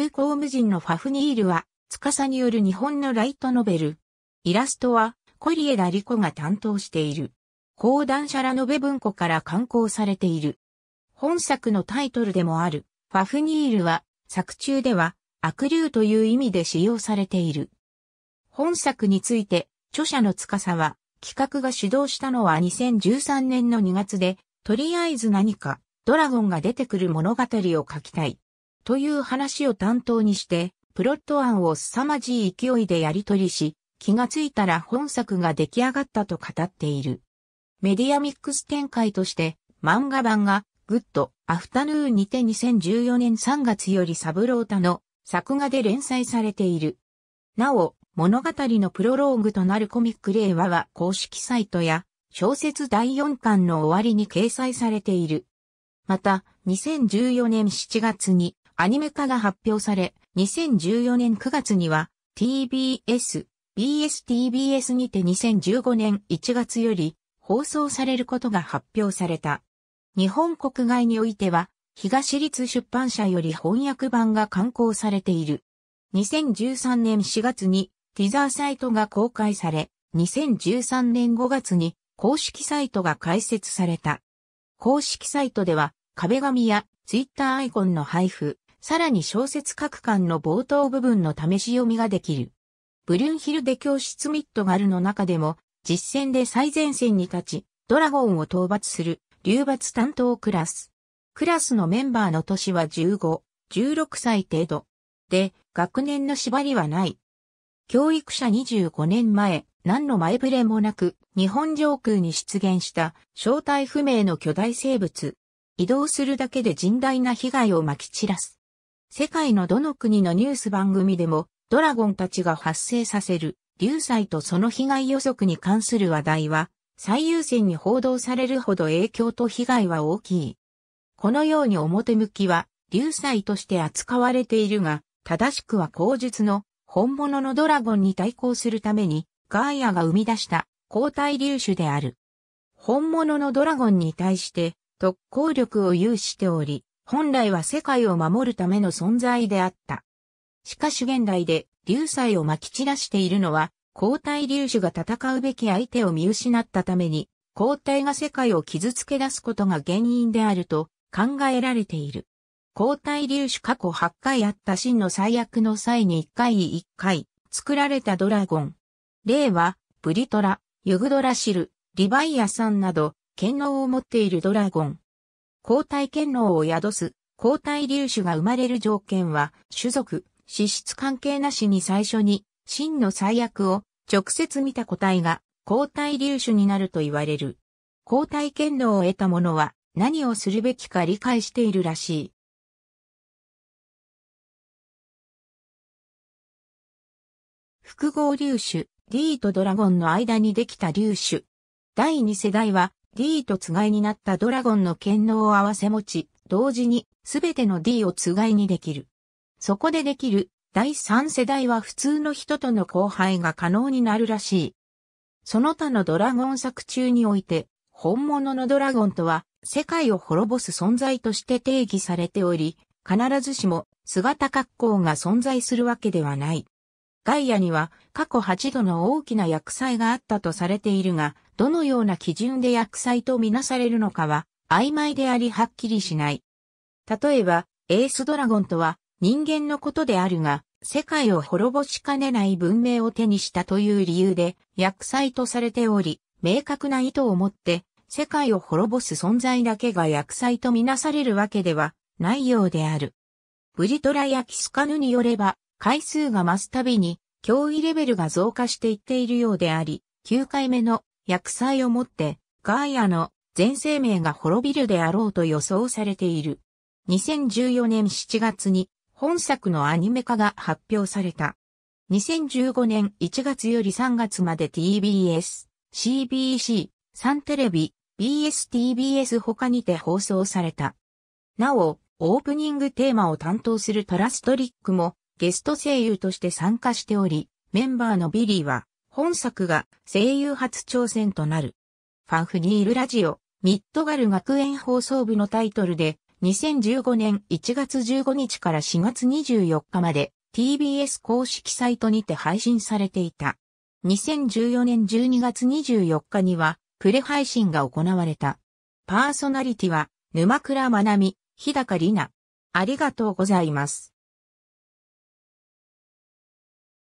重工無人のファフニールは、司による日本のライトノベル。イラストは、コリエダリコが担当している。講談社ラノベ文庫から刊行されている。本作のタイトルでもある、ファフニールは、作中では、悪竜という意味で使用されている。本作について、著者の司は、企画が主導したのは2013年の2月で、とりあえず何か、ドラゴンが出てくる物語を書きたい。という話を担当にして、プロット案を凄まじい勢いでやり取りし、気がついたら本作が出来上がったと語っている。メディアミックス展開として、漫画版が、グッド、アフタヌーンにて2014年3月よりサブロータの作画で連載されている。なお、物語のプロローグとなるコミック令和は公式サイトや、小説第4巻の終わりに掲載されている。また、2014年7月に、アニメ化が発表され、2014年9月には TBS、BSTBS にて2015年1月より放送されることが発表された。日本国外においては、東立出版社より翻訳版が刊行されている。2013年4月にティザーサイトが公開され、2013年5月に公式サイトが開設された。公式サイトでは壁紙やツイッターアイコンの配布、さらに小説各巻の冒頭部分の試し読みができる。ブリュンヒルデ教室ミッドガルの中でも、実戦で最前線に立ち、ドラゴンを討伐する、流伐担当クラス。クラスのメンバーの年は15、16歳程度。で、学年の縛りはない。教育者25年前、何の前触れもなく、日本上空に出現した正体不明の巨大生物。移動するだけで甚大な被害を撒き散らす。世界のどの国のニュース番組でも、ドラゴンたちが発生させる、流災とその被害予測に関する話題は、最優先に報道されるほど影響と被害は大きい。このように表向きは、流災として扱われているが、正しくは口述の本物のドラゴンに対抗するために、ガイアが生み出した交代粒子である。本物のドラゴンに対して特効力を有しており、本来は世界を守るための存在であった。しかし現代で流祭をまき散らしているのは、皇太流種が戦うべき相手を見失ったために、皇太が世界を傷つけ出すことが原因であると考えられている。皇太流種過去8回あった真の最悪の際に1回1回作られたドラゴン。例は、ブリトラ、ユグドラシル、リヴァイアさんなど、剣能を持っているドラゴン。抗体権能を宿す、抗体粒子が生まれる条件は、種族、資質関係なしに最初に、真の最悪を直接見た個体が抗体粒子になると言われる。抗体権能を得た者は何をするべきか理解しているらしい。複合粒子 D とドラゴンの間にできた粒子。第二世代は D とつがいになったドラゴンの権能を合わせ持ち、同時にすべての D をつがいにできる。そこでできる第三世代は普通の人との交配が可能になるらしい。その他のドラゴン作中において、本物のドラゴンとは世界を滅ぼす存在として定義されており、必ずしも姿格好が存在するわけではない。ガイアには過去8度の大きな薬剤があったとされているが、どのような基準で薬剤とみなされるのかは曖昧でありはっきりしない。例えば、エースドラゴンとは人間のことであるが、世界を滅ぼしかねない文明を手にしたという理由で薬剤とされており、明確な意図を持って世界を滅ぼす存在だけが薬剤とみなされるわけではないようである。ブリトラやキスカヌによれば、回数が増すたびに、脅威レベルが増加していっているようであり、9回目の薬剤をもって、ガイアの全生命が滅びるであろうと予想されている。2014年7月に本作のアニメ化が発表された。2015年1月より3月まで TBS、CBC、サンテレビ、BSTBS 他にて放送された。なお、オープニングテーマを担当するトラストリックもゲスト声優として参加しており、メンバーのビリーは本作が声優初挑戦となる。ファンフニールラジオ、ミッドガル学園放送部のタイトルで、2015年1月15日から4月24日まで TBS 公式サイトにて配信されていた。2014年12月24日にはプレ配信が行われた。パーソナリティは沼倉学美、日高里奈。ありがとうございます。